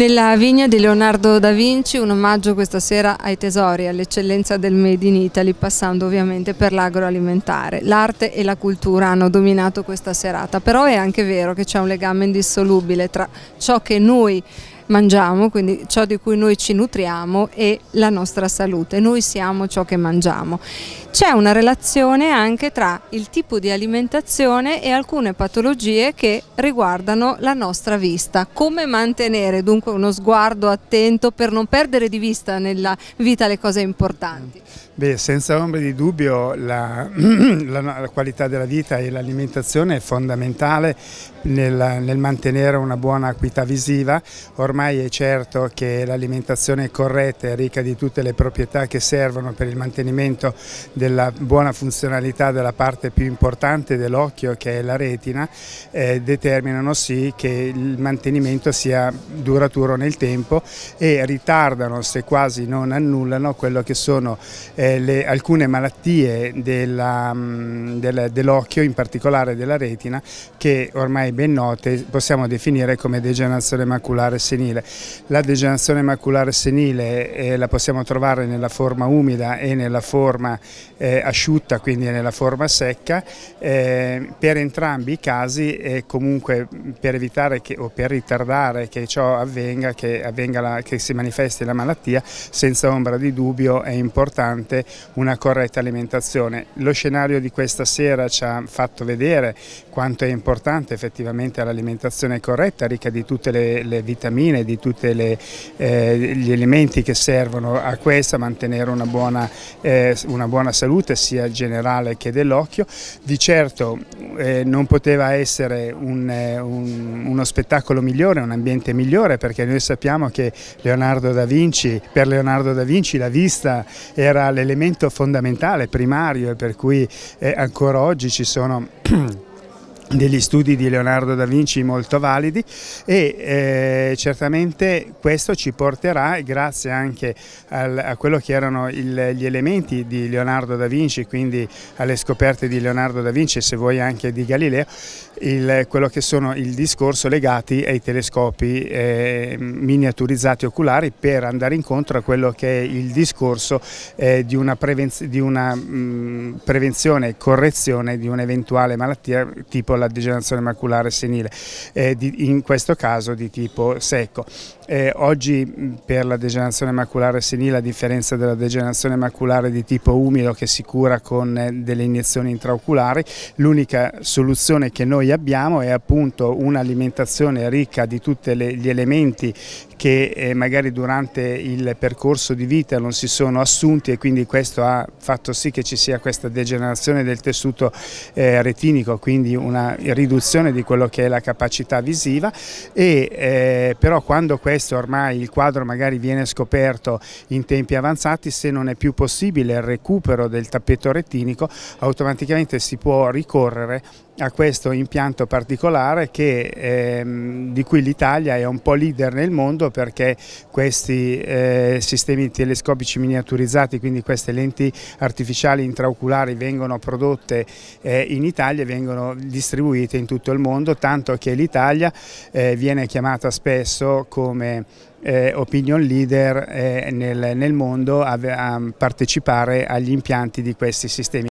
Nella vigna di Leonardo da Vinci un omaggio questa sera ai tesori, all'eccellenza del Made in Italy, passando ovviamente per l'agroalimentare. L'arte e la cultura hanno dominato questa serata, però è anche vero che c'è un legame indissolubile tra ciò che noi mangiamo, quindi ciò di cui noi ci nutriamo e la nostra salute, noi siamo ciò che mangiamo. C'è una relazione anche tra il tipo di alimentazione e alcune patologie che riguardano la nostra vista. Come mantenere dunque uno sguardo attento per non perdere di vista nella vita le cose importanti? Beh, senza ombra di dubbio la, la, la qualità della vita e l'alimentazione è fondamentale nel, nel, mantenere una buona acuità visiva. Ormai ormai è certo che l'alimentazione corretta e ricca di tutte le proprietà che servono per il mantenimento della buona funzionalità della parte più importante dell'occhio che è la retina, eh, determinano sì che il mantenimento sia duraturo nel tempo e ritardano, se quasi non annullano, quello che sono eh, le, alcune malattie mm, dell'occhio, in particolare della retina, che ormai ben note possiamo definire come degenerazione maculare senile senile. La degenerazione maculare senile eh, la possiamo trovare nella forma umida e nella forma eh, asciutta, quindi nella forma secca. Eh, per entrambi i casi e comunque mm, per evitare che, o per ritardare che ciò avvenga, che, avvenga la, che si manifesti la malattia, senza ombra di dubbio è importante una corretta alimentazione. Lo scenario di questa sera ci ha fatto vedere quanto è importante effettivamente l'alimentazione corretta, ricca di tutte le, le vitamine, proteine e di tutti eh, gli elementi che servono a questa, mantenere una buona, eh, una buona salute sia generale che dell'occhio. Di certo eh, non poteva essere un, eh, un, uno spettacolo migliore, un ambiente migliore perché noi sappiamo che Leonardo da Vinci, per Leonardo da Vinci la vista era l'elemento fondamentale, primario e per cui eh, ancora oggi ci sono degli studi di Leonardo da Vinci molto validi e eh, certamente questo ci porterà, grazie anche al, a quello che erano il, gli elementi di Leonardo da Vinci, quindi alle scoperte di Leonardo da Vinci e se vuoi anche di Galileo, il, quello che sono il discorso legati ai telescopi eh, miniaturizzati oculari per andare incontro a quello che è il discorso eh, di una, prevenz di una mh, mm, prevenzione e correzione di un'eventuale malattia tipo la la degenerazione maculare senile, eh, di, in questo caso di tipo secco. Eh, oggi mm, per la degenerazione maculare senile, a differenza della degenerazione maculare di tipo umido che si cura con eh, delle iniezioni intraoculari, l'unica soluzione che noi abbiamo è appunto un'alimentazione ricca di tutti gli elementi che eh, magari durante il percorso di vita non si sono assunti e quindi questo ha fatto sì che ci sia questa degenerazione del tessuto eh, retinico, quindi una riduzione di quello che è la capacità visiva e eh, però quando questo questo ormai il quadro magari viene scoperto in tempi avanzati, se non è più possibile il recupero del tappeto retinico automaticamente si può ricorrere a questo impianto particolare che, ehm, di cui l'Italia è un po' leader nel mondo perché questi eh, sistemi telescopici miniaturizzati, quindi queste lenti artificiali intraoculari vengono prodotte eh, in Italia e vengono distribuite in tutto il mondo, tanto che l'Italia eh, viene chiamata spesso come eh, opinion leader eh, nel, nel mondo a, a partecipare agli impianti di questi sistemi.